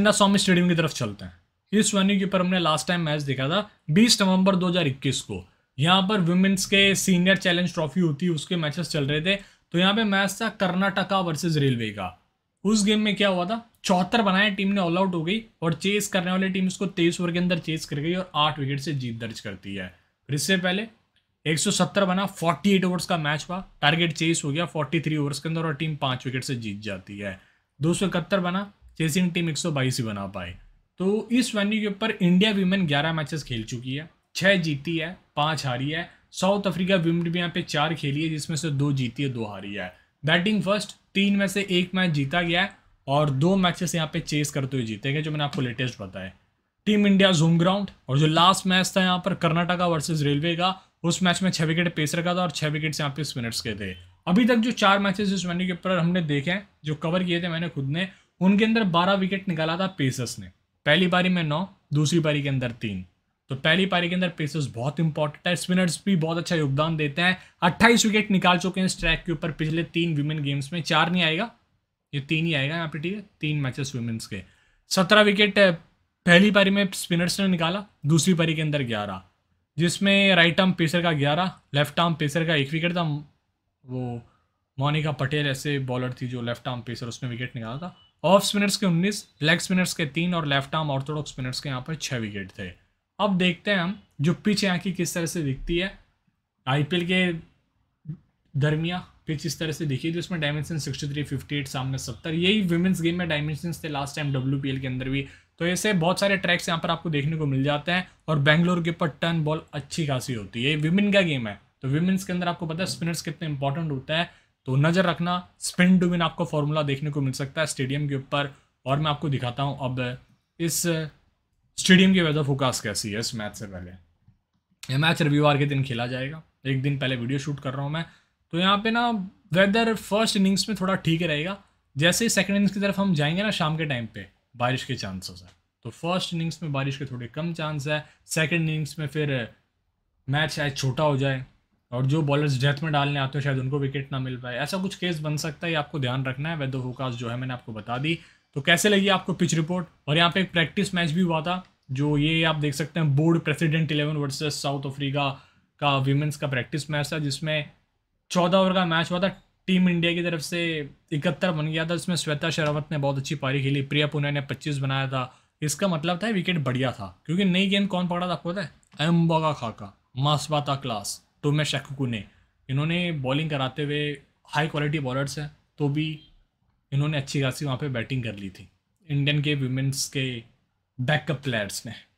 बठिंडा स्वामी stadium की तरफ चलते हैं इस वेन्यू के ऊपर हमने लास्ट टाइम मैच देखा था 20 नवंबर 2021 को यहाँ पर वुमेन्स के सीनियर चैलेंज ट्रॉफी होती है उसके मैचेस चल रहे थे तो यहाँ पे मैच था कर्नाटका वर्सेज रेलवे का उस गेम में क्या हुआ था चौहत्तर बनाए टीम ने ऑल आउट हो गई और चेस करने वाली टीम इसको तेईस ओवर के अंदर चेस कर गई और आठ विकेट से जीत दर्ज करती है फिर इससे पहले 170 बना 48 ओवर्स का मैच हुआ टारगेट चेस हो गया 43 ओवर्स के अंदर और टीम पाँच विकेट से जीत जाती है दो बना चेसिंग टीम 122 ही बना पाए तो इस वेन्यू के ऊपर इंडिया वीमेन 11 मैचेस खेल चुकी है छः जीती है पाँच हारी है साउथ अफ्रीका वीमेन भी यहाँ पे चार खेली है जिसमें से दो जीती है दो हारी है बैटिंग फर्स्ट तीन में से एक मैच जीता गया है और दो मैचेस यहाँ पे चेस करते हुए जीते गए जो मैंने आपको लेटेस्ट बताया टीम इंडिया जूम ग्राउंड और जो लास्ट मैच था यहाँ पर कर्नाटका वर्सेज रेलवे का उस मैच में छः विकेट पेसर का था और छः विकेट यहाँ पे स्पिनर्स के थे अभी तक जो चार मैचेस इस वेन्यू के ऊपर हमने देखे हैं जो कवर किए थे मैंने खुद ने उनके अंदर बारह विकेट निकाला था पेसर्स ने पहली पारी में नौ दूसरी पारी के अंदर तीन तो पहली पारी के अंदर पेसर्स बहुत इंपॉर्टेंट है स्पिनर्स भी बहुत अच्छा योगदान देते हैं अट्ठाईस विकेट निकाल चुके हैं इस ट्रैक के ऊपर पिछले तीन वीमेन गेम्स में चार नहीं आएगा ये तीन ही आएगा यहाँ पे ठीक है तीन मैचेस वुमेन्स के सत्रह विकेट पहली पारी में स्पिनर्स ने निकाला दूसरी पारी के अंदर ग्यारह जिसमें राइट आर्म पेसर का ग्यारह लेफ्ट आर्म पेसर का एक विकेट था वो मोनिका पटेल ऐसे बॉलर थी जो लेफ्ट आर्म पेसर उसने विकेट निकाला था ऑफ स्पिनर्स के उन्नीस लेग स्पिनर्स के तीन और लेफ्ट आर्म ऑर्थोडॉक्स स्पिनर्स के यहाँ पर छः विकेट थे अब देखते हैं हम जो पिच यहाँ की किस तरह से दिखती है आई के दरमिया पिच इस तरह से दिखी थी उसमें dimension sixty three fifty eight सामने सत्तर यही वुमेंस गेम में डायमेंशन थे लास्ट टाइम डब्ल्यू के अंदर भी तो ऐसे बहुत सारे ट्रैक्स यहाँ पर आपको देखने को मिल जाते हैं और बेंगलोर के ऊपर टर्न बॉल अच्छी खासी होती है ये वुमेन का गेम है तो वुमेन्स के अंदर आपको पता है स्पिनर्स कितने इंपॉर्टेंट होता है तो नज़र रखना स्पिन टू विन आपको फॉर्मूला देखने को मिल सकता है स्टेडियम के ऊपर और मैं आपको दिखाता हूँ अब इस स्टेडियम की वेदर फोकास्ट कैसी है इस मैच से पहले यह मैच रविवार के दिन खेला जाएगा एक दिन पहले वीडियो शूट कर रहा हूँ मैं तो यहाँ पे ना वेदर फर्स्ट इनिंग्स में थोड़ा ठीक रहेगा जैसे ही सेकेंड इनिंग्स की तरफ हम जाएंगे ना शाम के टाइम पे बारिश के चांसेस हैं तो फर्स्ट इनिंग्स में बारिश के थोड़े कम चांस है सेकेंड इनिंग्स में फिर मैच शायद छोटा हो जाए और जो बॉलर्स डेथ में डालने आते हो शायद उनको विकेट ना मिल पाए ऐसा कुछ केस बन सकता है आपको ध्यान रखना है वेदर फोकास्ट जो है मैंने आपको बता दी तो कैसे लगी आपको पिच रिपोर्ट और यहाँ पे एक प्रैक्टिस मैच भी हुआ था जो ये आप देख सकते हैं board president eleven versus South Africa का वीमेंस का प्रैक्टिस मैच था जिसमें चौदह ओवर का मैच हुआ था टीम इंडिया की तरफ से इकहत्तर बन गया था जिसमें श्वेता शरावत ने बहुत अच्छी पारी खेली प्रिया पुनिया ने पच्चीस बनाया था इसका मतलब था विकेट बढ़िया था क्योंकि नई गेंद कौन पकड़ा था आपको पता है एम्बोगा खाका मास्बाता क्लास तो मैं ने इन्होंने बॉलिंग कराते हुए हाई क्वालिटी बॉलर्स हैं तो भी इन्होंने अच्छी खासी वहाँ पे बैटिंग कर ली थी इंडियन के वीमेंस के बैकअप प्लेयर्स ने